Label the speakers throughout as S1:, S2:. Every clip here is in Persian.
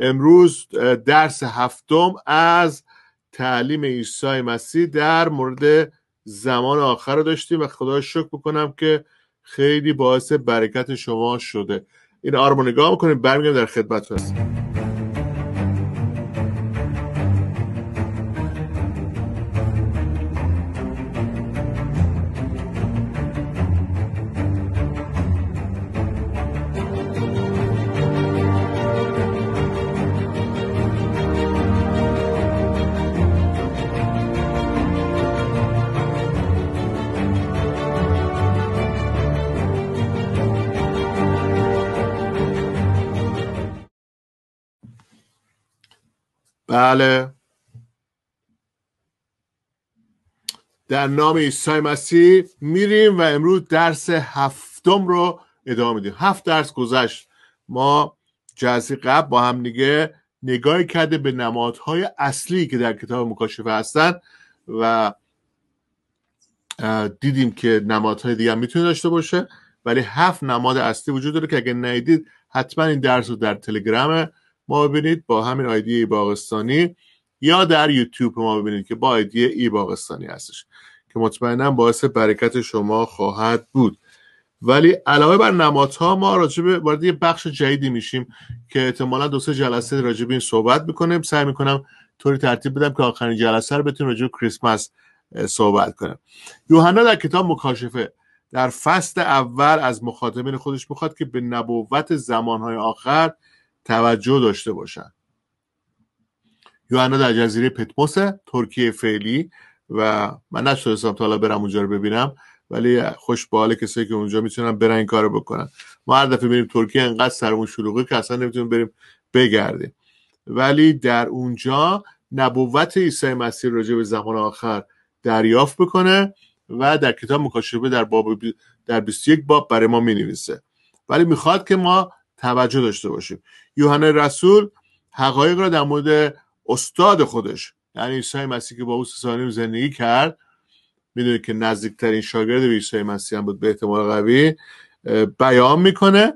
S1: امروز درس هفتم از تعلیم عیسی مسیح در مورد زمان آخر رو داشتیم و خدا شکر بکنم که خیلی باعث برکت شما شده این آرمو نگاه میکنیم برمیگم در خدمت هستیم بله در نام عیسی مسیح میریم و امروز درس هفتم رو ادامه میدیم هفت درس گذشت ما جلسه قبل با هم دیگه نگاهی کرده به نمادهای اصلی که در کتاب مکاشفه هستن و دیدیم که نمادهای دیگه هم میتونه داشته باشه ولی هفت نماد اصلی وجود داره که اگه ندیدید حتما این درس رو در تلگرام ما ببینید با همین آیدی ای باغستانی یا در یوتیوب ما ببینید که با آیدی ای باغستانی هستش که مطمئنا باعث برکت شما خواهد بود ولی علاوه بر نمادها ما راجع به وارد یه بخش جدیدی میشیم که احتمالا دو سه جلسه راجع به این صحبت میکنیم سعی میکنم طوری ترتیب بدم که آخرین جلسه رو بتونیم راجع کریسمس صحبت کنم یوحنا در کتاب مکاشفه در فصل اول از مخاطبین خودش میخواد که به نبوت زمانهای آخر توجه داشته باشن یوانا در جزیره پتموس ترکیه فعلی و من نتونستم تا حالا برم اونجا رو ببینم ولی خوش کسی که اونجا میتونن برن این کارو بکنن ما هر دفعه بریم ترکیه انقدر سرمون شلوغه که اصلا نمیتونیم بریم بگردیم ولی در اونجا نبوت عیسی مسیح راجع به زمان آخر دریافت بکنه و در کتاب مکاشفه در باب در 21 باب برای ما نویسه ولی میخواد که ما توجه داشته باشیم یوحنا رسول حقایق را در مورد استاد خودش یعنی عیسی مسیح که با او سه زندگی کرد میدونید که نزدیکترین شاگرد به عیسی مسیح هم بود به احتمال قوی بیان میکنه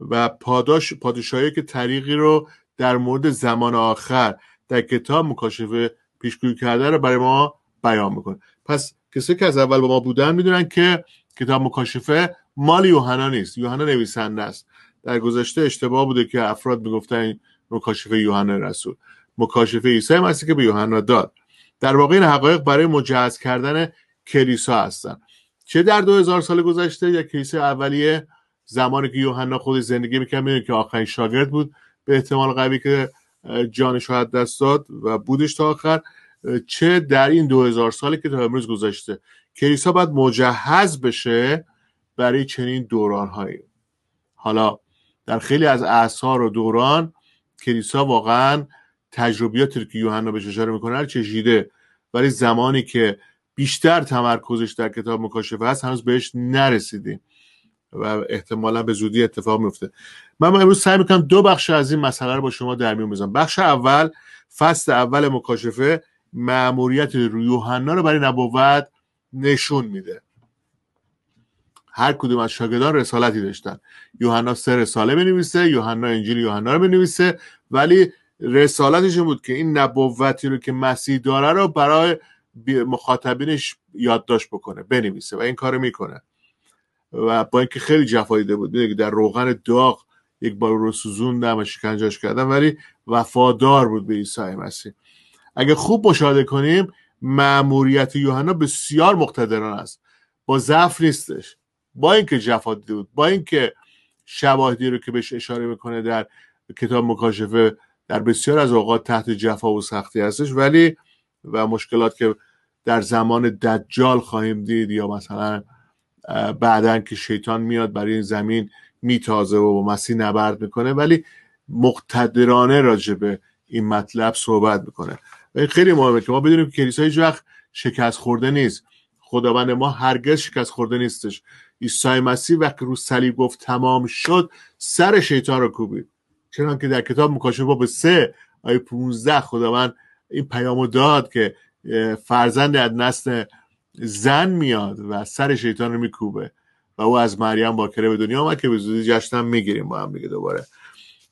S1: و پاداش پادشاهی که طریقی رو در مورد زمان آخر در کتاب مکاشفه پیشگویی کرده رو برای ما بیان میکنه پس کسی که از اول با ما بودن میدونن که کتاب مکاشفه مال یوحنا نیست یوحنا نویسنده است در گذشته اشتباه بوده که افراد میگفتن این مکاشفه یوحنا رسول مکاشفه عیسی هم که به یوحنا داد در واقع این حقایق برای مجهز کردن کلیسا هستن چه در 2000 سال گذشته یا کلیسا اولیه زمانی که یوحنا خود زندگی میکرد میدونید که آخرین شاگرد بود به احتمال قوی که جانش شاید دست داد و بودش تا آخر چه در این 2000 سالی که تا امروز گذشته کلیسا باید مجهز بشه برای چنین دورانهایی حالا در خیلی از اعثار و دوران کلیسا واقعا تجربیاتی که یوحنا بهش اشاره میکنه رو چشیده ولی زمانی که بیشتر تمرکزش در کتاب مکاشفه هست هنوز بهش نرسیدیم و احتمالا به زودی اتفاق میفته من امروز سعی میکنم دو بخش از این مسئله رو با شما در میون بزنم بخش اول فصل اول مکاشفه معموریت یوحنا رو برای نبوت نشون میده هر کدوم از شاگردان رسالتی داشتن یوحنا سه رساله بنویسه یوحنا انجیل یوحنا رو بنویسه ولی رسالتش بود که این نبوتی رو که مسیح داره رو برای مخاطبینش یادداشت بکنه بنویسه و این کارو میکنه و با اینکه خیلی جفایده بود که در روغن داغ یک بار رو سوزوندم و شکنجاش کردم ولی وفادار بود به عیسی مسیح اگه خوب مشاهده کنیم معموریت یوحنا بسیار مقتدران است با ضعف نیستش با اینکه جفا دیده بود با اینکه شواهدی رو که بهش اشاره میکنه در کتاب مکاشفه در بسیار از اوقات تحت جفا و سختی هستش ولی و مشکلات که در زمان دجال خواهیم دید یا مثلا بعدا که شیطان میاد برای این زمین میتازه و با مسیح نبرد میکنه ولی مقتدرانه راجبه این مطلب صحبت میکنه و این خیلی مهمه که ما بدونیم که کلیسا هیچ وقت شکست خورده نیست خداوند ما هرگز شکست خورده نیستش عیسی مسیح وقتی رو صلیب گفت تمام شد سر شیطان رو کوبید چنانکه که در کتاب مکاشفه باب سه آیه 15 خداوند این پیامو داد که فرزند از نسل زن میاد و سر شیطان رو میکوبه و او از مریم باکره به دنیا آمد که به زودی جشنم میگیریم با هم میگه دوباره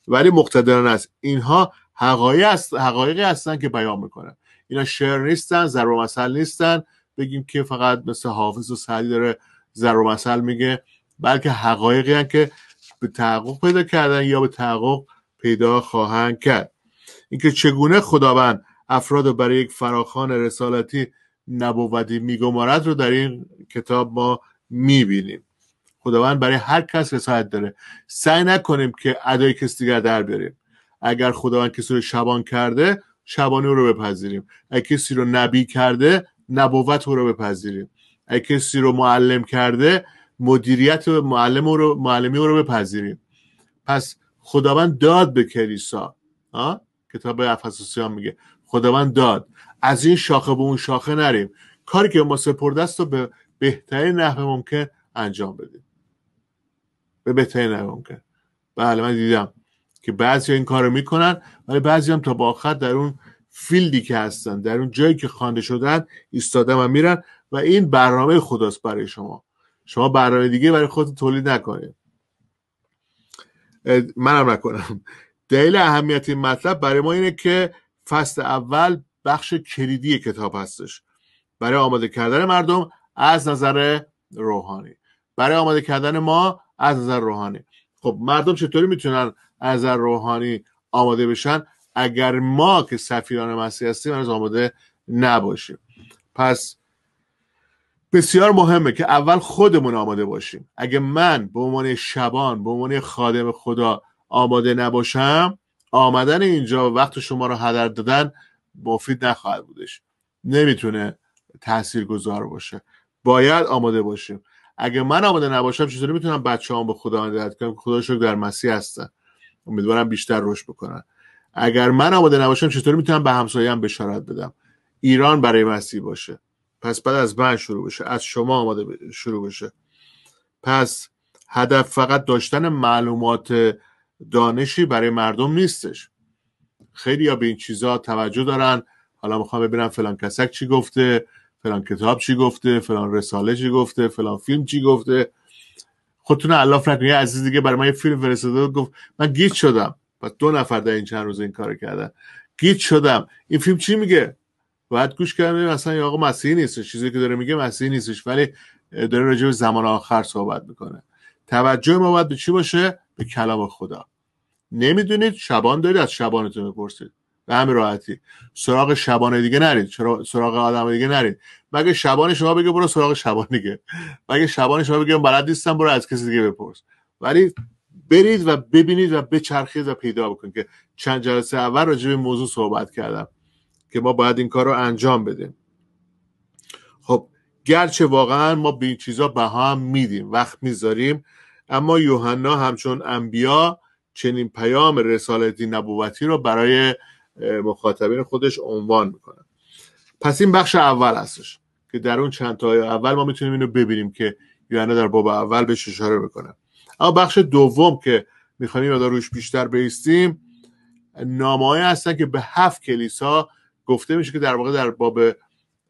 S1: ولی مقتدران است اینها حقایق حقایقی هستن که بیان میکنن اینا شعر نیستن ضرب مثل نیستن بگیم که فقط مثل حافظ و سعدی داره و مثل میگه بلکه حقایقی که به تحقق پیدا کردن یا به تحقق پیدا خواهند کرد اینکه چگونه خداوند افراد رو برای یک فراخان رسالتی نبوتی میگمارد رو در این کتاب ما میبینیم خداوند برای هر کس رسالت داره سعی نکنیم که ادای کسی دیگر در بیاریم اگر خداوند کسی رو شبان کرده شبانی رو بپذیریم اگر کسی رو نبی کرده نبوت او رو بپذیریم اگه کسی رو معلم کرده مدیریت معلم رو معلمی رو بپذیریم پس خداوند داد به کلیسا کتاب افسوسیان میگه خداوند داد از این شاخه به اون شاخه نریم کاری که ما سپرده رو به بهترین نحو ممکن انجام بدیم به بهترین نحو ممکن بله من دیدم که بعضی این رو میکنن ولی بعضی هم تا با آخر در اون فیلدی که هستن در اون جایی که خوانده شدن ایستادن و میرن و این برنامه خداست برای شما شما برنامه دیگه برای خود تولید نکنید منم نکنم دلیل اهمیت این مطلب برای ما اینه که فصل اول بخش کلیدی کتاب هستش برای آماده کردن مردم از نظر روحانی برای آماده کردن ما از نظر روحانی خب مردم چطوری میتونن از نظر روحانی آماده بشن اگر ما که سفیران مسیح هستیم از آماده نباشیم پس بسیار مهمه که اول خودمون آماده باشیم اگه من به عنوان شبان به عنوان خادم خدا آماده نباشم آمدن اینجا وقت شما رو هدر دادن مفید نخواهد بودش نمیتونه تاثیرگذار گذار باشه باید آماده باشیم اگه من آماده نباشم چطوری میتونم بچه هم به خدا هدایت کنم خدا شکر در مسیح هستن امیدوارم بیشتر رشد بکنن اگر من آماده نباشم چطوری میتونم به همسایم بشارت بدم ایران برای مسیح باشه پس بعد از من شروع بشه از شما آماده شروع بشه پس هدف فقط داشتن معلومات دانشی برای مردم نیستش خیلی ها به این چیزها توجه دارن حالا میخوام ببینم فلان کسک چی گفته فلان کتاب چی گفته فلان رساله چی گفته فلان فیلم چی گفته خودتون الاف نکنی یه عزیز دیگه برای من یه فیلم فرستاده گفت من گیت شدم و دو نفر در این چند روز این کار کردن گیت شدم این فیلم چی میگه باید گوش کردن مثلا یا آقا مسیحی نیستش چیزی که داره میگه مسیحی نیستش ولی داره راجع به زمان آخر صحبت میکنه توجه ما باید به چی باشه به کلام خدا نمیدونید شبان دارید از شبانتون بپرسید به همه راحتی سراغ شبانه دیگه نرید سراغ آدم دیگه نرید مگه شبان شما بگه برو سراغ شبان دیگه مگه شبان شما بگه بلد نیستم برو از کسی دیگه بپرس ولی برید و ببینید و بچرخید و پیدا بکنید که چند جلسه اول راجع به موضوع صحبت کردم که ما باید این کار رو انجام بدیم خب گرچه واقعا ما به این چیزا به هم میدیم وقت میذاریم اما یوحنا همچون انبیا چنین پیام رسالتی نبوتی رو برای مخاطبین خودش عنوان میکنه پس این بخش اول هستش که در اون چند تا اول ما میتونیم اینو ببینیم که یوحنا در باب اول بهش اشاره میکنه اما بخش دوم که میخوایم یادا روش بیشتر بیستیم نامه‌ای هستن که به هفت کلیسا گفته میشه که در واقع در باب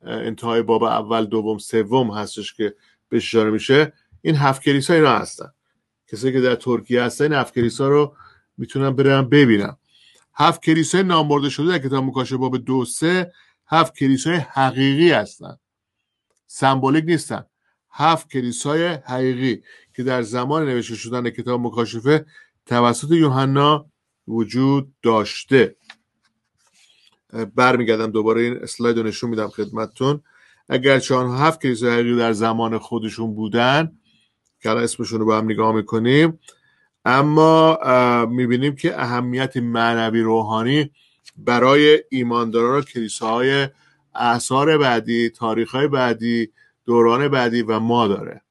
S1: انتهای باب اول دوم سوم هستش که بهش اشاره میشه این هفت کلیسا اینا هستن کسایی که در ترکیه هستن این هفت کلیسا رو میتونم برم ببینم هفت کلیسای نامبرده شده در کتاب مکاشفه باب دو سه هفت کلیسای حقیقی هستن سمبولیک نیستن هفت کلیسای حقیقی که در زمان نوشته شدن کتاب مکاشفه توسط یوحنا وجود داشته برمیگردم دوباره این اسلاید رو نشون میدم خدمتتون اگر آنها هفت کلیسا حقیقی در زمان خودشون بودن که الان اسمشون رو با هم نگاه میکنیم اما میبینیم که اهمیت معنوی روحانی برای ایمانداران کلیساهای اثار بعدی های بعدی دوران بعدی و ما داره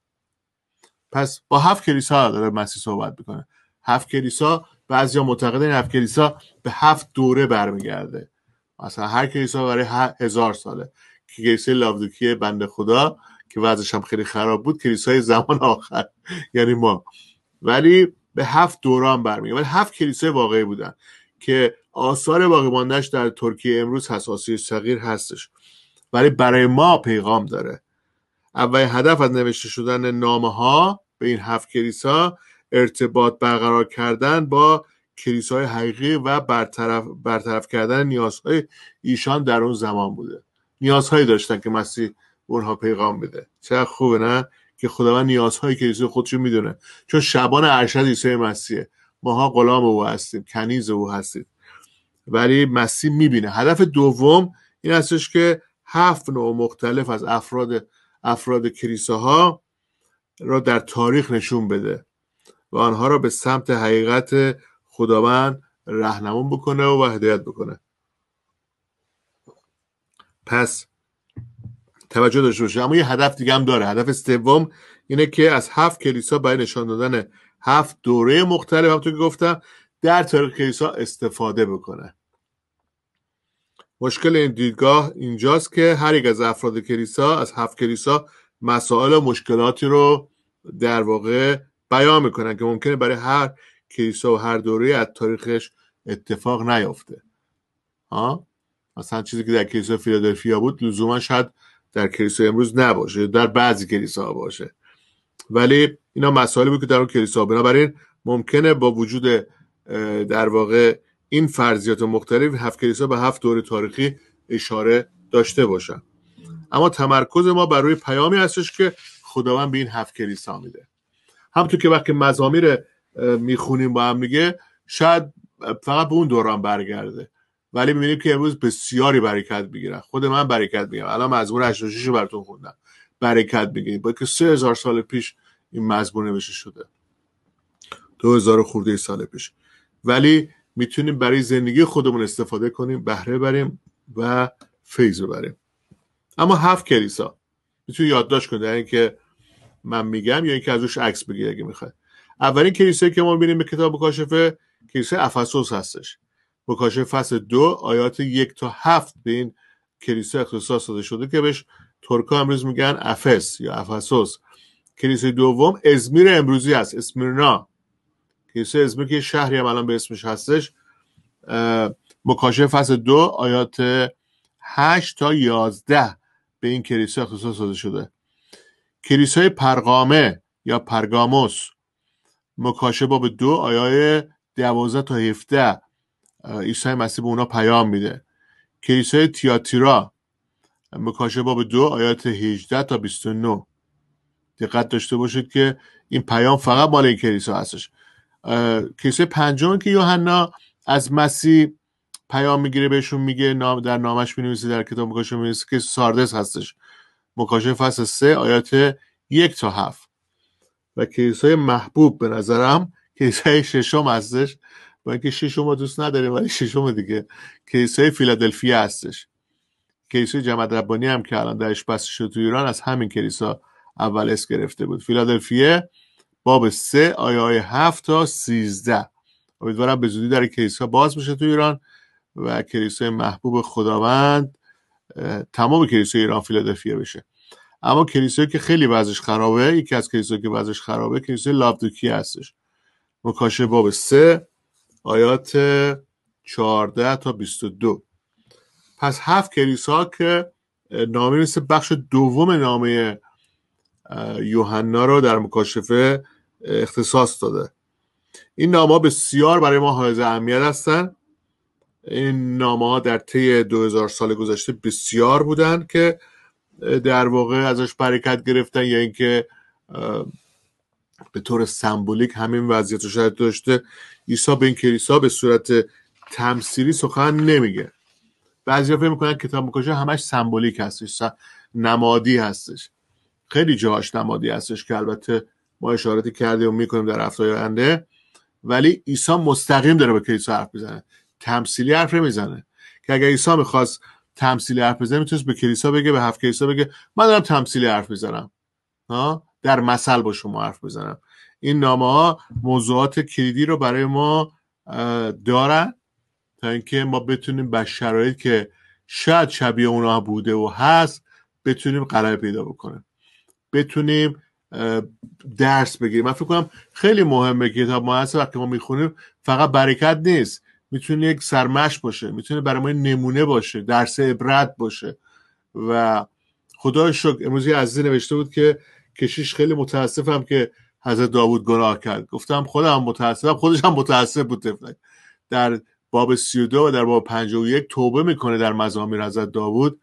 S1: پس با هفت کلیسا داره مسیح صحبت میکنه هفت کلیسا بعضیا معتقدن هفت کلیسا به هفت دوره برمیگرده اصلا هر کلیسا برای هزار ساله که کلیسای لابدوکیه بند خدا که وضعش هم خیلی خراب بود کلیسای زمان آخر یعنی ما ولی به هفت دوران برمیگه ولی هفت کلیسای واقعی بودن که آثار باقی ماندهش در ترکیه امروز هست آسیای صغیر هستش ولی برای ما پیغام داره اولی هدف از نوشته شدن نامه ها به این هفت کلیسا ارتباط برقرار کردن با کلیسای حقیقی و برطرف, برطرف کردن نیازهای ایشان در اون زمان بوده نیازهایی داشتن که مسیح اونها پیغام بده چه خوبه نه که خداوند نیازهای کلیسای خودشو میدونه چون شبان ارشد عیسی مسیحه ماها غلام او هستیم کنیز او هستیم ولی مسیح میبینه هدف دوم این هستش که هفت نوع مختلف از افراد افراد کلیساها را در تاریخ نشون بده و آنها را به سمت حقیقت خداوند رهنمون بکنه و هدایت بکنه پس توجه داشته باشه اما یه هدف دیگه هم داره هدف سوم اینه که از هفت کلیسا برای نشان دادن هفت دوره مختلف همونطور که گفتم در تاریخ کلیسا استفاده بکنه مشکل این دیدگاه اینجاست که هر یک از افراد کلیسا از هفت کلیسا مسائل و مشکلاتی رو در واقع بیان میکنن که ممکنه برای هر کلیسا و هر دوره از تاریخش اتفاق نیافته ها مثلا چیزی که در کلیسا فیلادلفیا بود لزوما شاید در کلیسا امروز نباشه در بعضی کلیسا باشه ولی اینا مسائلی بود که در اون کلیسا بنابراین ممکنه با وجود در واقع این فرضیات مختلف هفت کلیسا به هفت دوره تاریخی اشاره داشته باشن اما تمرکز ما بر روی پیامی هستش که خداوند به این هفت کلیسا میده همطور که وقتی مزامیر میخونیم با هم میگه شاید فقط به اون دوران برگرده ولی میبینیم که امروز بسیاری برکت میگیرن خود من برکت میگم الان مزمور 86 رو براتون خوندم برکت میگیریم با که 3000 سال پیش این مزمور نوشته شده 2000 خورده سال پیش ولی میتونیم برای زندگی خودمون استفاده کنیم بهره بریم و فیض ببریم اما هفت کلیسا میتونی یادداشت کنید در اینکه من میگم یا اینکه ازش عکس بگیر اگه میخواد اولین کلیسایی که ما میبینیم به کتاب مکاشفه کلیسای افسوس هستش مکاشفه فصل دو آیات یک تا هفت به این کلیسا اختصاص داده شده که بهش ترکا امروز میگن افس یا افسوس کلیسای دوم ازمیر امروزی است اسمیرنا کلیسای ازمیر که شهری هم الان به اسمش هستش مکاشفه فصل دو آیات هشت تا یازده به این کلیسا اختصاص داده شده کلیسای پرگامه یا پرگاموس مکاشه باب دو آیای دوازده تا هفته عیسی مسیح به اونا پیام میده کلیسای تیاتیرا مکاشه باب دو آیات 18 تا 29 دقت داشته باشید که این پیام فقط مال این کلیسا هستش کلیسای پنجم که یوحنا از مسیح پیام میگیره بهشون میگه نام در نامش مینویسه در کتاب مکاشه مینویسه که ساردس هستش مکاشه فصل سه آیات یک تا هفت و کلیسای محبوب به نظرم کلیسای ششم هستش با اینکه ششم دوست نداریم ولی ششم دیگه کلیسای فیلادلفیا هستش کلیسای جمع ربانی هم که الان درش بسته شد تو ایران از همین کلیسا اول اس گرفته بود فیلادلفیه باب سه آیه های هفت تا سیزده امیدوارم به زودی در کلیسا باز بشه تو ایران و کلیسای محبوب خداوند تمام کلیسای ایران فیلادلفیا بشه اما کلیسایی که خیلی وضعش خرابه یکی از کلیسایی که وضعش خرابه کلیسای لابدوکی هستش مکاشه باب سه آیات 14 تا 22 پس هفت کلیسا که نامه مثل بخش دوم نامه یوحنا رو در مکاشفه اختصاص داده این نامه ها بسیار برای ما حائز اهمیت هستن این نامه ها در طی 2000 سال گذشته بسیار بودن که در واقع ازش برکت گرفتن یا اینکه به طور سمبولیک همین وضعیت رو شاید داشته عیسی به این کلیسا به صورت تمثیلی سخن نمیگه بعضی فکر میکنن کتاب همش سمبولیک هستش نمادی هستش خیلی جاش نمادی هستش که البته ما اشارتی کردیم و میکنیم در هفته آینده ولی عیسی مستقیم داره به کلیسا حرف میزنه تمثیلی حرف نمیزنه که اگر عیسی میخواست تمثیلی حرف بزنه میتونست به کلیسا بگه به هفت کلیسا بگه من دارم تمثیلی حرف میزنم در مثل با شما حرف بزنم این نامه ها موضوعات کلیدی رو برای ما دارن تا اینکه ما بتونیم به شرایط که شاید شبیه اونا بوده و هست بتونیم قرار پیدا بکنیم بتونیم درس بگیریم من فکر کنم خیلی مهمه کتاب ما هست وقتی ما میخونیم فقط برکت نیست میتونه یک سرمش باشه میتونه برای ما نمونه باشه درس عبرت باشه و خدا شکر امروزی عزیزی نوشته بود که کشیش خیلی متاسفم که حضرت داوود گناه کرد گفتم خودم متاسفم خودش هم متاسف بود در باب 32 و در باب 51 توبه میکنه در مزامیر حضرت داوود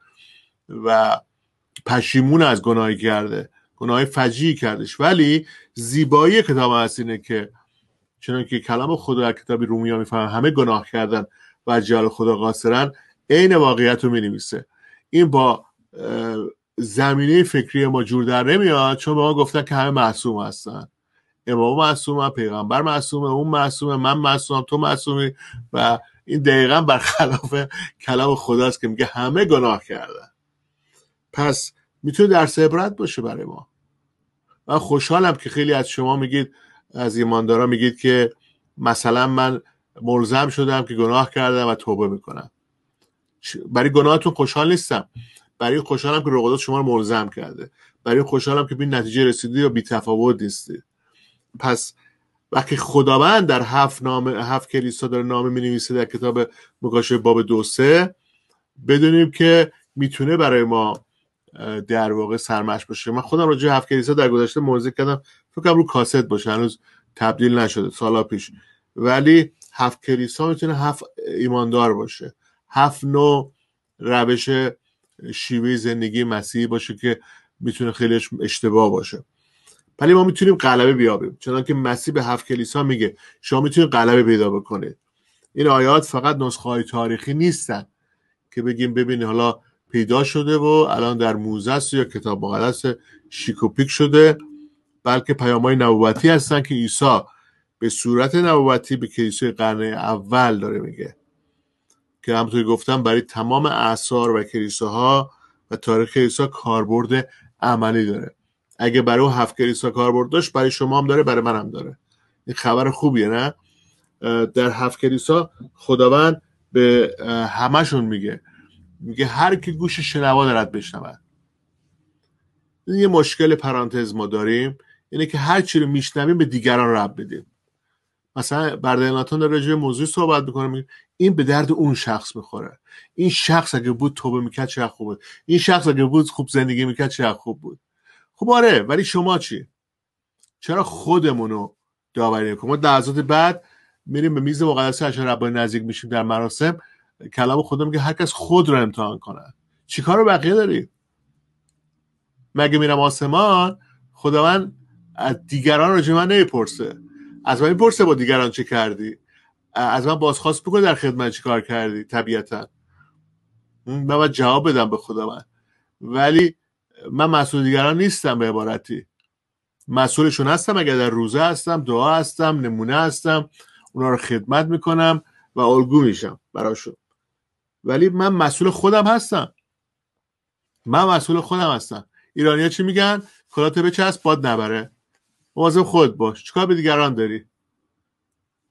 S1: و پشیمون از گناهی کرده گناهی فجیعی کردش ولی زیبایی کتاب هست اینه که چون که کلام خدا در کتاب رومیا میفهم همه گناه کردن و جال خدا قاصرن عین واقعیت رو مینویسه این با زمینه فکری ما جور در نمیاد چون به ما گفتن که همه معصوم هستن امام معصومه پیغمبر معصومه اون معصومه من معصومم تو معصومی و این دقیقا برخلاف کلام خداست که میگه همه گناه کردن پس میتونه درس عبرت باشه برای ما من خوشحالم که خیلی از شما میگید از ایماندارا میگید که مثلا من ملزم شدم که گناه کردم و توبه میکنم برای گناهتون خوشحال نیستم برای خوشحالم که روح شما رو ملزم کرده برای خوشحالم که به نتیجه رسیدی یا بی تفاوت نیستی پس وقتی خداوند در هفت نام هفت کلیسا داره نامه می در کتاب مکاشفه باب دو سه بدونیم که میتونه برای ما در واقع سرمش باشه من خودم راجع هفت کلیسا در گذشته موضوع کردم فکر رو کاست باشه هنوز تبدیل نشده سالا پیش ولی هفت کلیسا میتونه هفت ایماندار باشه هفت نو روش شیوه زندگی مسیحی باشه که میتونه خیلیش اشتباه باشه ولی ما میتونیم غلبه بیابیم چنانکه که مسیح به هفت کلیسا میگه شما میتونید غلبه پیدا بکنید این آیات فقط نسخه های تاریخی نیستن که بگیم ببین حالا پیدا شده و الان در موزه است یا کتاب مقدس شیکوپیک شده بلکه پیام های نبوتی هستن که عیسی به صورت نبوتی به کلیسای قرن اول داره میگه که همطوری گفتم برای تمام اعثار و کلیساها و تاریخ کلیسا کاربرد عملی داره اگه برای اون هفت کلیسا کاربرد داشت برای شما هم داره برای من هم داره این خبر خوبیه نه در هفت کلیسا خداوند به همشون میگه میگه هر کی گوش شنوا دارد بشنود یه مشکل پرانتز ما داریم اینه که هر چی رو میشنویم به دیگران رب بدیم مثلا ناتون در رجوع موضوع صحبت میکنه این به درد اون شخص میخوره این شخص اگه بود توبه میکرد چه خوب بود این شخص اگه بود خوب زندگی میکرد چه خوب بود خب آره ولی شما چی چرا خودمونو داوری کنیم ما لحظات بعد میریم به میز مقدس عشان ربای نزدیک میشیم در مراسم کلام خدا میگه هر خود رو امتحان کنه چیکارو رو بقیه داری مگه میرم آسمان خداوند از دیگران راجع من نمیپرسه از من میپرسه با دیگران چه کردی از من بازخواست بکنه در خدمت چی کار کردی طبیعتا من باید جواب بدم به خدا ولی من مسئول دیگران نیستم به عبارتی مسئولشون هستم اگر در روزه هستم دعا هستم نمونه هستم اونا رو خدمت میکنم و الگو میشم براشون ولی من مسئول خودم هستم من مسئول خودم هستم ایرانیا چی میگن به چسب باد نبره مواظب خود باش چیکار به دیگران داری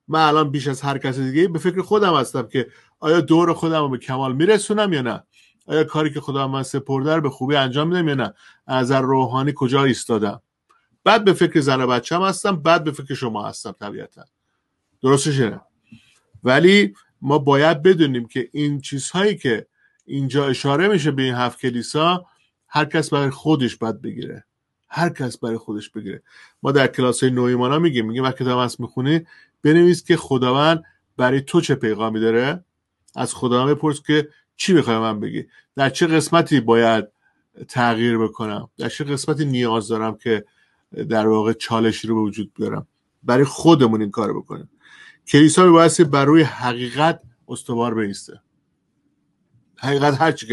S1: من الان بیش از هر کس دیگه به فکر خودم هستم که آیا دور خودم رو به کمال میرسونم یا نه آیا کاری که خدا من سپرده رو به خوبی انجام میدم یا نه از روحانی کجا ایستادم بعد به فکر زن و بچم هستم بعد به فکر شما هستم طبیعتا درستش نه ولی ما باید بدونیم که این چیزهایی که اینجا اشاره میشه به این هفت کلیسا هر کس برای خودش باید بگیره هر کس برای خودش بگیره ما در کلاس های ها میگیم میگیم وقتی کتاب هست میخونی بنویس که خداوند برای تو چه پیغامی داره از خداوند بپرس که چی میخوای من بگی در چه قسمتی باید تغییر بکنم در چه قسمتی نیاز دارم که در واقع چالشی رو به وجود بیارم برای خودمون این کار بکنیم کلیسا میبایستی بر روی حقیقت استوار بیسته حقیقت هر چی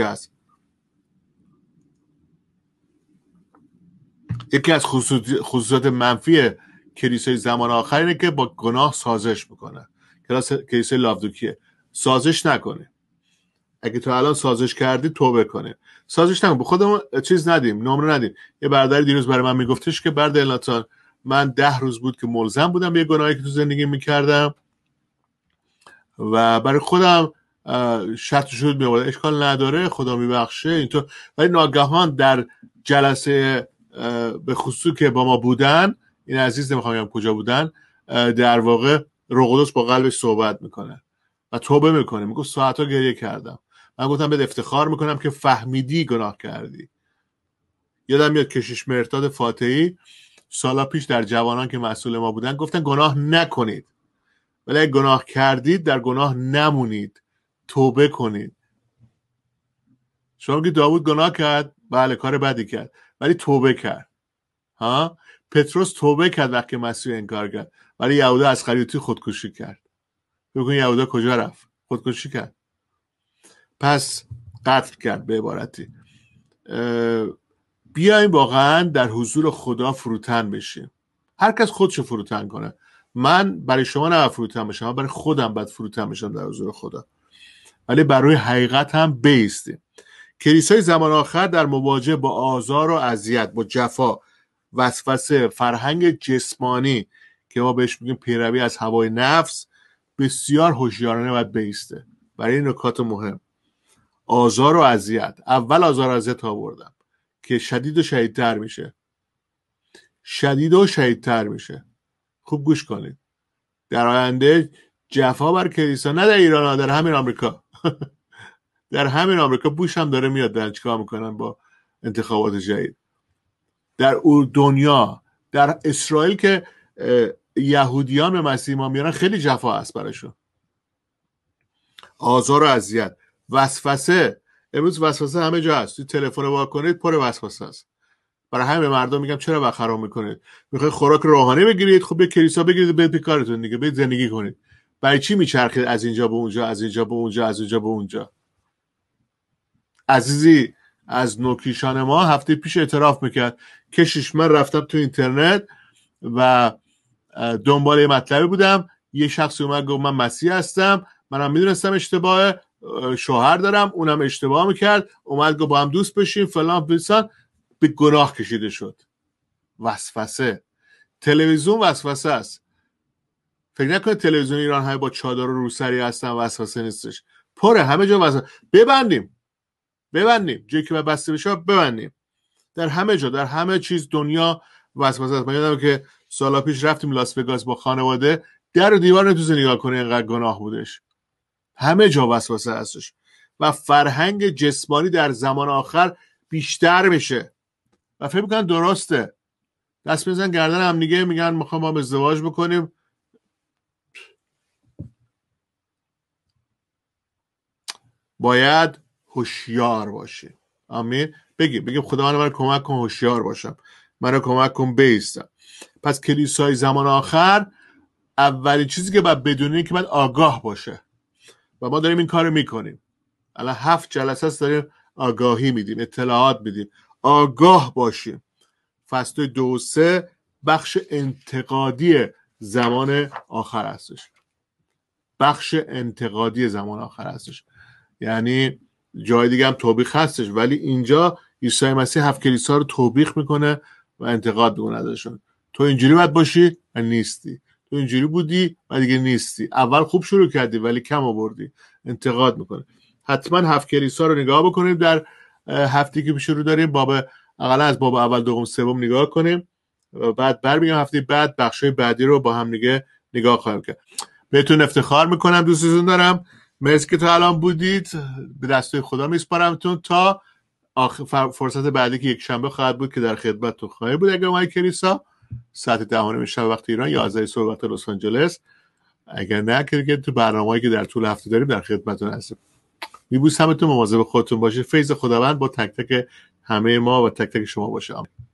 S1: یکی از خصوصیات منفی کلیسای زمان آخر اینه که با گناه سازش میکنه کلاس کلیسای لافدوکیه سازش نکنه اگه تو الان سازش کردی توبه کنه سازش نکنه به خودمون چیز ندیم نمره ندیم یه برادر دیروز برای من میگفتش که برد الناتان من ده روز بود که ملزم بودم به یه گناهی که تو زندگی میکردم و برای خودم شرط شد میباید اشکال نداره خدا میبخشه اینطور ولی ناگهان در جلسه به خصوص که با ما بودن این عزیز نمیخوام بگم کجا بودن در واقع روقدس با قلبش صحبت میکنه و توبه میکنه میگه ساعتها گریه کردم من گفتم به افتخار میکنم که فهمیدی گناه کردی یادم میاد کشیش مرتاد فاتحی سالا پیش در جوانان که مسئول ما بودن گفتن گناه نکنید ولی گناه کردید در گناه نمونید توبه کنید شما که داوود گناه کرد بله کار بدی کرد ولی توبه کرد ها پتروس توبه کرد وقتی مسیح انکار کرد ولی یهودا از خریوتی خودکشی کرد بگو یهودا کجا رفت خودکشی کرد پس قتل کرد به عبارتی بیایم واقعا در حضور خدا فروتن بشیم هر کس خودشو فروتن کنه من برای شما نه فروتن بشم من برای خودم باید فروتن بشم در حضور خدا ولی برای حقیقت هم بیستیم کلیسای زمان آخر در مواجهه با آزار و اذیت با جفا وسوسه فرهنگ جسمانی که ما بهش میگیم پیروی از هوای نفس بسیار هوشیارانه باید بیسته برای این نکات مهم آزار و اذیت اول آزار و اذیت آوردم که شدید و شدیدتر میشه شدید و شدیدتر میشه خوب گوش کنید در آینده جفا بر کلیسا نه در ایران در همین آمریکا در همین آمریکا بوش هم داره میاد دارن چیکار میکنن با انتخابات جدید در دنیا در اسرائیل که یهودیان به مسیح ما میارن خیلی جفا است براشون آزار و اذیت وسوسه امروز وسوسه همه جا هست تلفن وا کنید پر وسوسه است برای همه مردم میگم چرا وقت خراب میکنید میخواید خوراک روحانی بگیرید خب به کلیسا بگیرید به پیکارتون دیگه به زندگی کنید برای چی میچرخید از اینجا به اونجا از اینجا به اونجا از اینجا به اونجا عزیزی از نوکیشان ما هفته پیش اعتراف میکرد شش من رفتم تو اینترنت و دنبال مطلبی بودم یه شخصی اومد گفت من مسیح هستم منم میدونستم اشتباه شوهر دارم اونم اشتباه میکرد اومد گفت با هم دوست بشیم فلان بیسان به گناه کشیده شد وسوسه تلویزیون وسوسه است فکر نکنید تلویزیون ایران های با چادر و روسری هستن وسوسه نیستش پره همه جا وسوسه ببندیم ببندیم جایی که بسته بشه ببندیم در همه جا در همه چیز دنیا وسوسه است من یادم که سالا پیش رفتیم لاس وگاس با خانواده در و دیوار نتوزه نگاه کنه اینقدر گناه بودش همه جا وسوسه هستش و فرهنگ جسمانی در زمان آخر بیشتر میشه و فکر میکنن درسته دست میزن گردن هم نگه میگن میخوام ما ازدواج بکنیم باید هوشیار باشه. آمین بگیم بگیم خدا من کمک کن هوشیار باشم منو کمک کن بیستم پس کلیسای زمان آخر اولین چیزی که باید بدونین که باید آگاه باشه و ما داریم این کارو میکنیم الان هفت جلسه است داریم آگاهی میدیم اطلاعات میدیم آگاه باشیم فصل دو سه بخش انتقادی زمان آخر هستش بخش انتقادی زمان آخر هستش یعنی جای دیگه هم توبیخ هستش ولی اینجا عیسی مسیح هفت کلیسا رو توبیخ میکنه و انتقاد میکنه ازشون تو اینجوری باید باشی و نیستی تو اینجوری بودی و دیگه نیستی اول خوب شروع کردی ولی کم آوردی انتقاد میکنه حتما هفت کلیسا رو نگاه بکنیم در هفته که پیش رو داریم باب اقلا از باب اول دوم سوم نگاه کنیم و بعد برمیگم هفته بعد بخشای بعدی رو با هم دیگه نگاه خواهیم کرد بهتون افتخار میکنم دوستتون دارم مرسی که تا الان بودید به دست خدا میسپارمتون تا آخ... فرصت بعدی که یک شنبه خواهد بود که در خدمت تو خواهی بود اگر اومد کلیسا ساعت دهانه میشه وقت ایران یا ازای صبح لس آنجلس اگر نه که تو برنامه که در طول هفته داریم در خدمتتون هستیم میبوسمتون مواظب خودتون باشه فیض خداوند با تک تک همه ما و تک تک شما باشه